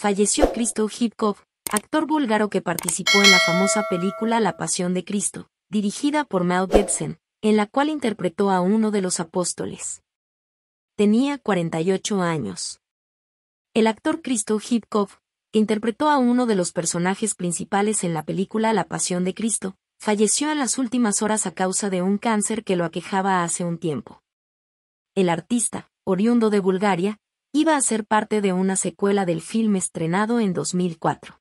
falleció Christo Hipkov, actor búlgaro que participó en la famosa película La Pasión de Cristo, dirigida por Mel Gibson, en la cual interpretó a uno de los apóstoles. Tenía 48 años. El actor Cristo Hipkov, que interpretó a uno de los personajes principales en la película La Pasión de Cristo, falleció en las últimas horas a causa de un cáncer que lo aquejaba hace un tiempo. El artista, oriundo de Bulgaria, iba a ser parte de una secuela del film estrenado en 2004.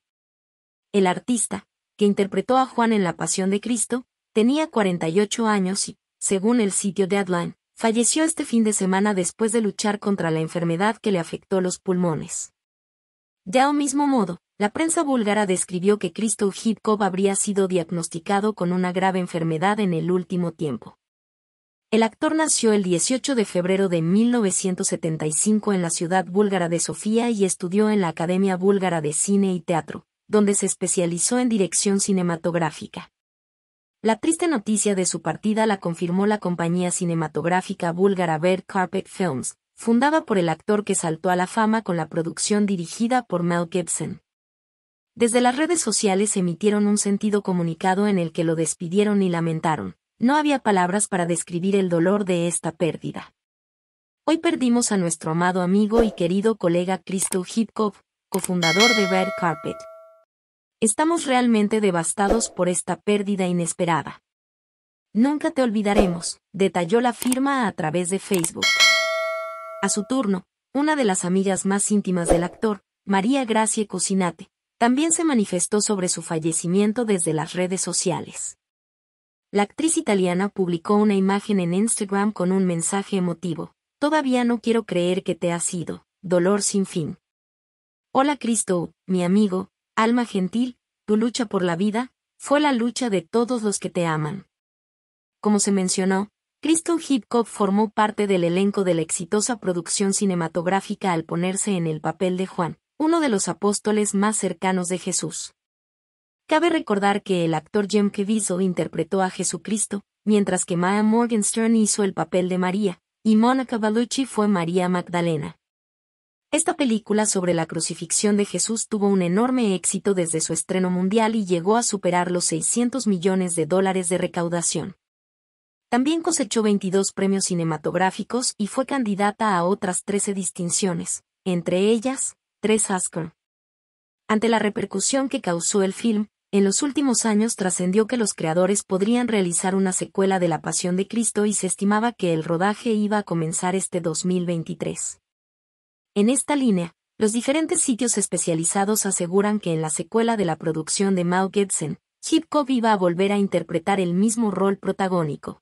El artista, que interpretó a Juan en La Pasión de Cristo, tenía 48 años y, según el sitio Deadline, falleció este fin de semana después de luchar contra la enfermedad que le afectó los pulmones. Ya o mismo modo, la prensa búlgara describió que Cristo Hitchcock habría sido diagnosticado con una grave enfermedad en el último tiempo. El actor nació el 18 de febrero de 1975 en la ciudad búlgara de Sofía y estudió en la Academia Búlgara de Cine y Teatro, donde se especializó en dirección cinematográfica. La triste noticia de su partida la confirmó la compañía cinematográfica búlgara Bear Carpet Films, fundada por el actor que saltó a la fama con la producción dirigida por Mel Gibson. Desde las redes sociales emitieron un sentido comunicado en el que lo despidieron y lamentaron no había palabras para describir el dolor de esta pérdida. Hoy perdimos a nuestro amado amigo y querido colega Christo Hipkov, cofundador de Red Carpet. Estamos realmente devastados por esta pérdida inesperada. Nunca te olvidaremos, detalló la firma a través de Facebook. A su turno, una de las amigas más íntimas del actor, María Gracie Cocinate, también se manifestó sobre su fallecimiento desde las redes sociales. La actriz italiana publicó una imagen en Instagram con un mensaje emotivo. Todavía no quiero creer que te ha sido Dolor sin fin. Hola Cristo, mi amigo, alma gentil, tu lucha por la vida, fue la lucha de todos los que te aman. Como se mencionó, Cristo Hipcock formó parte del elenco de la exitosa producción cinematográfica al ponerse en el papel de Juan, uno de los apóstoles más cercanos de Jesús. Cabe recordar que el actor Jim Caviezel interpretó a Jesucristo, mientras que Maya Morgenstern hizo el papel de María, y Monica Bellucci fue María Magdalena. Esta película sobre la crucifixión de Jesús tuvo un enorme éxito desde su estreno mundial y llegó a superar los 600 millones de dólares de recaudación. También cosechó 22 premios cinematográficos y fue candidata a otras 13 distinciones, entre ellas, tres Oscar. Ante la repercusión que causó el film, en los últimos años trascendió que los creadores podrían realizar una secuela de La Pasión de Cristo y se estimaba que el rodaje iba a comenzar este 2023. En esta línea, los diferentes sitios especializados aseguran que en la secuela de la producción de Mao Gibson, Hitchcock iba a volver a interpretar el mismo rol protagónico.